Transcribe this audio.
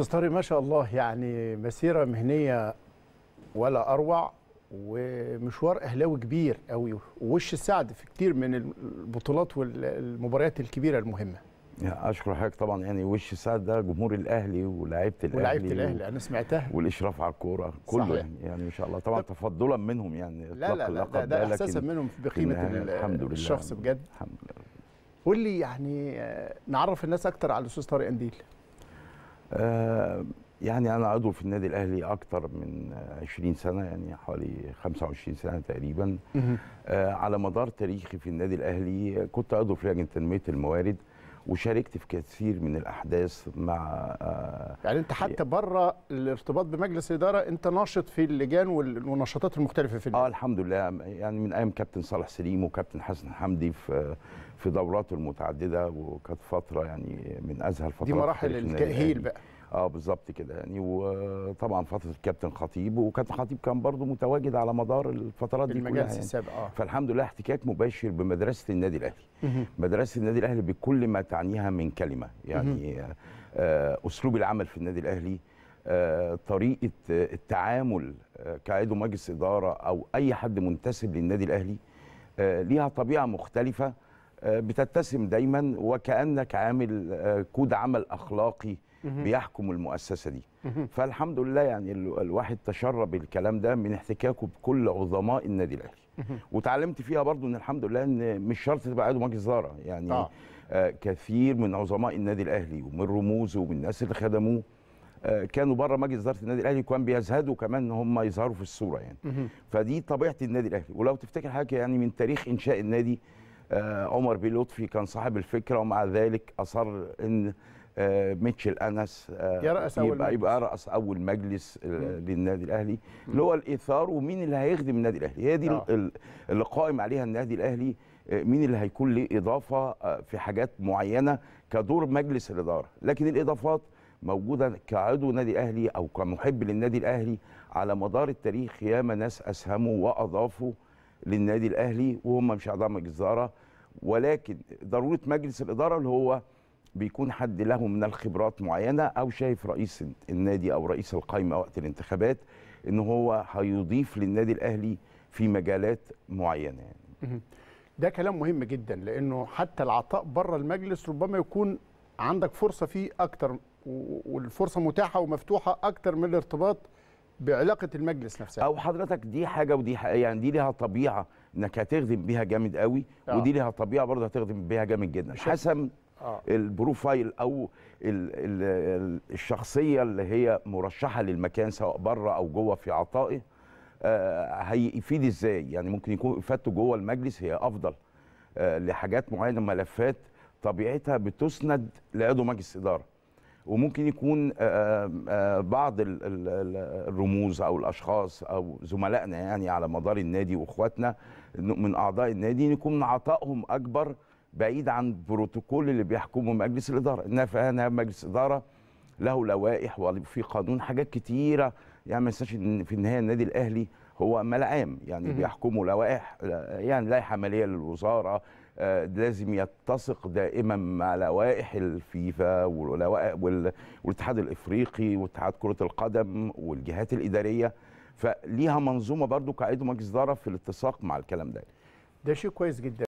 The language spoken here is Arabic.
استاذ طارق ما شاء الله يعني مسيره مهنيه ولا اروع ومشوار اهلاوي كبير قوي ووش السعد في كتير من البطولات والمباريات الكبيره المهمه يعني اشكر حضرتك طبعا يعني وش السعد ده جمهور الاهلي ولاعيبه الاهلي ولاعيبه الاهلي انا سمعتها والاشراف على الكوره كله يعني, يعني ما شاء الله طبعا تفضلا منهم يعني لا لا لا ده, ده احساسا منهم بقيمه الحمد لله الشخص بجد الحمد لله قول لي يعني آه، نعرف الناس اكتر على الاستاذ طارق انديل آه، يعني انا عضو في النادي الاهلي اكتر من 20 سنه يعني حوالي 25 سنه تقريبا آه، على مدار تاريخي في النادي الاهلي كنت عضو في لجنه تنميه الموارد وشاركت في كثير من الاحداث مع آه، يعني انت حتى بره الارتباط بمجلس الاداره انت ناشط في اللجان والنشاطات المختلفه في اه الحمد لله يعني من ايام كابتن صالح سليم وكابتن حسن حمدي في في دوراته المتعدده وكانت فتره يعني من ازهى الفترات دي مراحل التأهيل بقى اه بالظبط كده يعني وطبعا فتره الكابتن خطيب وكابتن خطيب كان برضو متواجد على مدار الفترات دي كلها يعني. السابقه آه. فالحمد لله احتكاك مباشر بمدرسه النادي الاهلي مدرسه النادي الاهلي بكل ما تعنيها من كلمه يعني آه اسلوب العمل في النادي الاهلي آه طريقه آه، التعامل آه، كعضو مجلس اداره او اي حد منتسب للنادي الاهلي آه، ليها طبيعه مختلفه بتتسم دايما وكانك عامل كود عمل اخلاقي بيحكم المؤسسه دي فالحمد لله يعني الواحد تشرب الكلام ده من احتكاكه بكل عظماء النادي الاهلي وتعلمت فيها برضو ان الحمد لله ان مش شرط تبقى عضو مجلس اداره يعني آه. آه كثير من عظماء النادي الاهلي ومن رموزه ومن الناس اللي خدموه آه، كانوا بره مجلس اداره النادي الاهلي وكان بيزهدوا كمان ان هم يظهروا في الصوره يعني فدي طبيعه النادي الاهلي ولو تفتكر حاجه يعني من تاريخ انشاء النادي آه، عمر بن لطفي كان صاحب الفكره ومع ذلك اصر ان آه، ميتشل انس آه، يرأس أول يبقى, يبقى رأس اول مجلس آه، للنادي الاهلي اللي هو الايثار ومين اللي هيخدم النادي الاهلي هي دي آه. اللي قائم عليها النادي الاهلي مين اللي هيكون له اضافه في حاجات معينه كدور مجلس الاداره لكن الاضافات موجوده كعضو نادي الاهلي او كمحب للنادي الاهلي على مدار التاريخ ياما ناس اسهموا واضافوا للنادي الاهلي وهم مش اعضاء مجلس اداره ولكن ضروره مجلس الاداره اللي هو بيكون حد له من الخبرات معينه او شايف رئيس النادي او رئيس القائمه وقت الانتخابات ان هو هيضيف للنادي الاهلي في مجالات معينه يعني. ده كلام مهم جدا لانه حتى العطاء بره المجلس ربما يكون عندك فرصه فيه اكتر والفرصه متاحه ومفتوحه اكتر من الارتباط بعلاقه المجلس نفسها او حضرتك دي حاجه ودي حاجة يعني دي ليها طبيعه انك هتخدم بيها جامد قوي آه. ودي ليها طبيعه برضه هتخدم بيها جامد جدا حسب آه. البروفايل او الـ الـ الشخصيه اللي هي مرشحه للمكان سواء بره او جوه في عطائه آه هيفيد ازاي يعني ممكن يكون افادته جوه المجلس هي افضل آه لحاجات معينه ملفات طبيعتها بتسند لعضو مجلس اداره وممكن يكون آه، آه، آه، بعض الرموز او الاشخاص او زملائنا يعني على مدار النادي واخواتنا من اعضاء النادي يكون عطائهم اكبر بعيد عن بروتوكول اللي بيحكمه مجلس الاداره انما أنا مجلس اداره له لوائح وفي قانون حاجات كتيره يعني ما ننساش ان في النهايه النادي الاهلي هو مال عام يعني بيحكمه لوائح يعني لائحه ماليه للوزاره آه، لازم يتسق دائما مع لوائح الفيفا والاتحاد الافريقي واتحاد كره القدم والجهات الاداريه فليها منظومه برضو كعيد مجلس اداره في الاتساق مع الكلام ده ده شيء كويس جدا